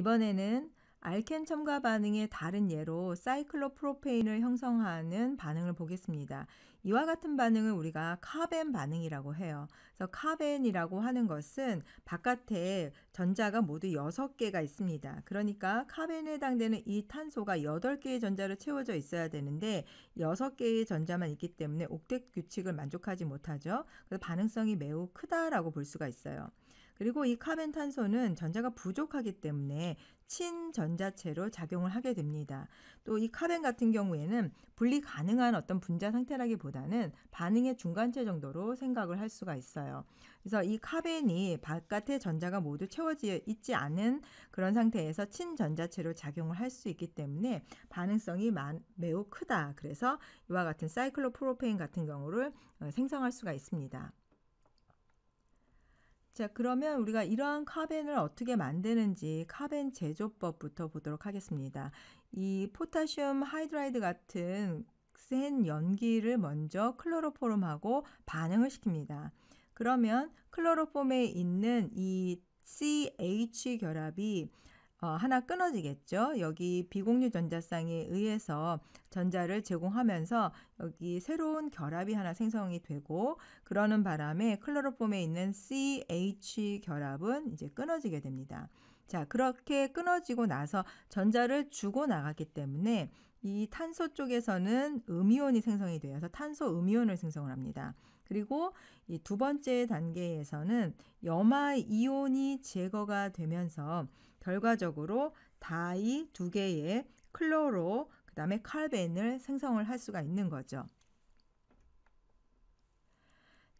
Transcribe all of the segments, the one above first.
이번에는 알켄 첨가 반응의 다른 예로 사이클로프로페인을 형성하는 반응을 보겠습니다. 이와 같은 반응을 우리가 카벤 반응이라고 해요. 그래서 카벤이라고 하는 것은 바깥에 전자가 모두 6개가 있습니다. 그러니까 카벤에 해당되는 이 탄소가 8개의 전자로 채워져 있어야 되는데 6개의 전자만 있기 때문에 옥텟 규칙을 만족하지 못하죠. 그래서 반응성이 매우 크다라고 볼 수가 있어요. 그리고 이카벤 탄소는 전자가 부족하기 때문에 친전자체로 작용을 하게 됩니다. 또 이 카벤 같은 경우에는 분리 가능한 어떤 분자 상태라기보다는 반응의 중간체 정도로 생각을 할 수가 있어요. 그래서 이 카벤이 바깥의 전자가 모두 채워져 있지 않은 그런 상태에서 친전자체로 작용을 할 수 있기 때문에 반응성이 매우 크다. 그래서 이와 같은 사이클로프로페인 같은 경우를 어, 생성할 수가 있습니다. 자, 그러면 우리가 이러한 카벤을 어떻게 만드는지 카벤 제조법부터 보도록 하겠습니다. 이 포타슘 하이드라이드 같은 센 연기를 먼저 클로로포름하고 반응을 시킵니다. 그러면 클로로폼에 있는 이 CH 결합이 어, 하나 끊어지겠죠. 여기 비공유 전자쌍에 의해서 전자를 제공하면서 여기 새로운 결합이 하나 생성이 되고 그러는 바람에 클로로폼에 있는 CH 결합은 이제 끊어지게 됩니다. 자, 그렇게 끊어지고 나서 전자를 주고 나가기 때문에 이 탄소 쪽에서는 음이온이 생성이 되어서 탄소 음이온을 생성을 합니다. 그리고 이 두 번째 단계에서는 염화 이온이 제거가 되면서 결과적으로 다이 두 개의 클로로 그다음에 칼벤을 생성을 할 수가 있는 거죠.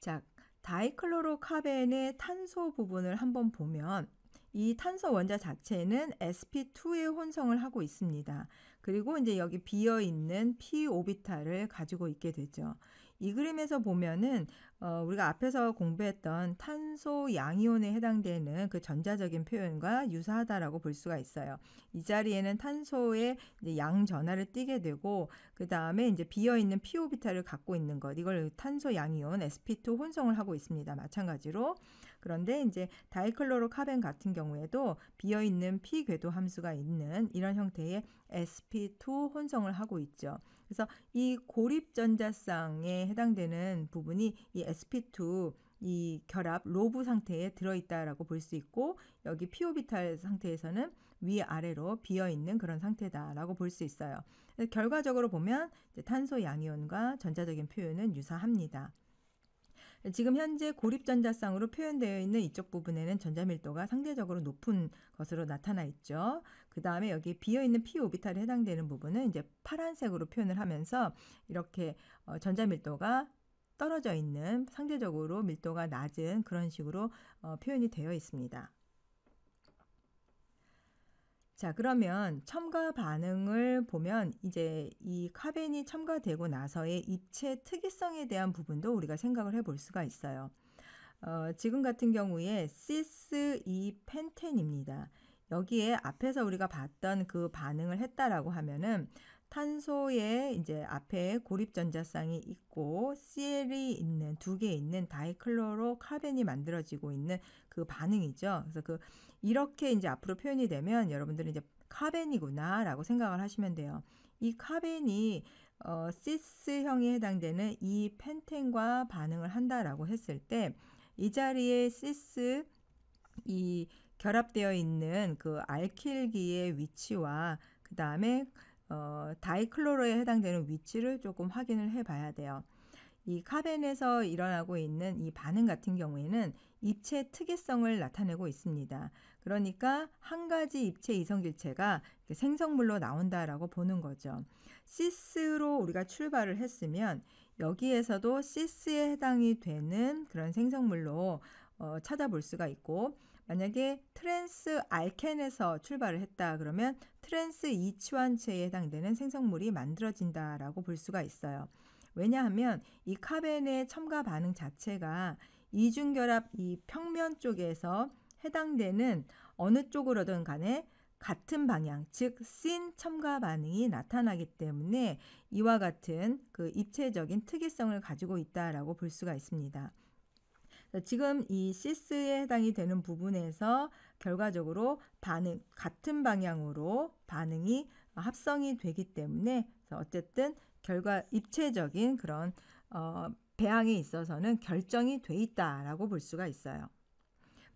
자, 다이클로로카벤의 탄소 부분을 한번 보면 이 탄소 원자 자체는 sp2의 혼성을 하고 있습니다. 그리고 이제 여기 비어 있는 p 오비탈을 가지고 있게 되죠. 이 그림에서 보면은 어, 우리가 앞에서 공부했던 탄소 양이온에 해당되는 그 전자적인 표현과 유사하다라고 볼 수가 있어요. 이 자리에는 탄소의 양 전하를 띠게 되고 그 다음에 이제 비어 있는 p 오비탈을 갖고 있는 것 이걸 탄소 양이온 sp2 혼성을 하고 있습니다. 마찬가지로 그런데 이제 다이클로로카벤 같은 경우에도 비어 있는 p 궤도 함수가 있는 이런 형태의 sp2 혼성을 하고 있죠. 그래서 이 고립 전자쌍에 해당되는 부분이 이 sp2 이 결합 로브 상태에 들어있다라고 볼 수 있고 여기 피오비탈 상태에서는 위아래로 비어있는 그런 상태다라고 볼 수 있어요. 결과적으로 보면 이제 탄소 양이온과 전자적인 표현은 유사합니다. 지금 현재 고립전자쌍으로 표현되어 있는 이쪽 부분에는 전자밀도가 상대적으로 높은 것으로 나타나 있죠. 그 다음에 여기 비어있는 p 오비탈에 해당되는 부분은 이제 파란색으로 표현을 하면서 이렇게 어, 전자밀도가 떨어져 있는 상대적으로 밀도가 낮은 그런 식으로 어, 표현이 되어 있습니다. 자, 그러면 첨가 반응을 보면 이제 이 카벤이 첨가되고 나서의 입체 특이성에 대한 부분도 우리가 생각을 해볼 수가 있어요. 어, 지금 같은 경우에 시스 이 펜텐입니다. 여기에 앞에서 우리가 봤던 그 반응을 했다라고 하면은 탄소의 이제 앞에 고립전자쌍이 있고 CL이 있는 두 개 있는 다이클로로 카벤이 만들어지고 있는 그 반응이죠. 그래서 그 이렇게 이제 앞으로 표현이 되면 여러분들은 이제 카벤이구나라고 생각을 하시면 돼요. 이 카벤이 어, 시스형에 해당되는 이 펜텐과 반응을 한다라고 했을 때 이 자리에 시스 이 결합되어 있는 그 알킬기의 위치와 그 다음에 어, 다이클로로에 해당되는 위치를 조금 확인을 해봐야 돼요. 이 카벤에서 일어나고 있는 이 반응 같은 경우에는 입체 특이성을 나타내고 있습니다. 그러니까 한 가지 입체 이성질체가 생성물로 나온다라고 보는 거죠. 시스로 우리가 출발을 했으면 여기에서도 시스에 해당이 되는 그런 생성물로 어, 찾아볼 수가 있고 만약에 트랜스 알켄에서 출발을 했다 그러면 트랜스 이치환체에 해당되는 생성물이 만들어진다라고 볼 수가 있어요. 왜냐하면 이 카벤의 첨가 반응 자체가 이중결합 이 평면 쪽에서 해당되는 어느 쪽으로든 간에 같은 방향, 즉, 씬 첨가 반응이 나타나기 때문에 이와 같은 그 입체적인 특이성을 가지고 있다라고 볼 수가 있습니다. 지금 이 시스에 해당이 되는 부분에서 결과적으로 반응 같은 방향으로 반응이 합성이 되기 때문에 어쨌든 결과 입체적인 그런 어, 배양에 있어서는 결정이 돼 있다라고 볼 수가 있어요.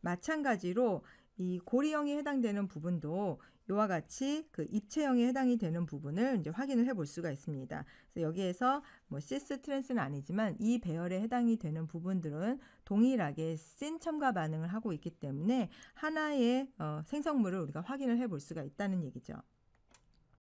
마찬가지로 이 고리형에 해당되는 부분도 이와 같이 그 입체형에 해당이 되는 부분을 이제 확인을 해볼 수가 있습니다. 그래서 여기에서 뭐 시스 트랜스는 아니지만 이 배열에 해당이 되는 부분들은 동일하게 신 첨가 반응을 하고 있기 때문에 하나의 어, 생성물을 우리가 확인을 해볼 수가 있다는 얘기죠.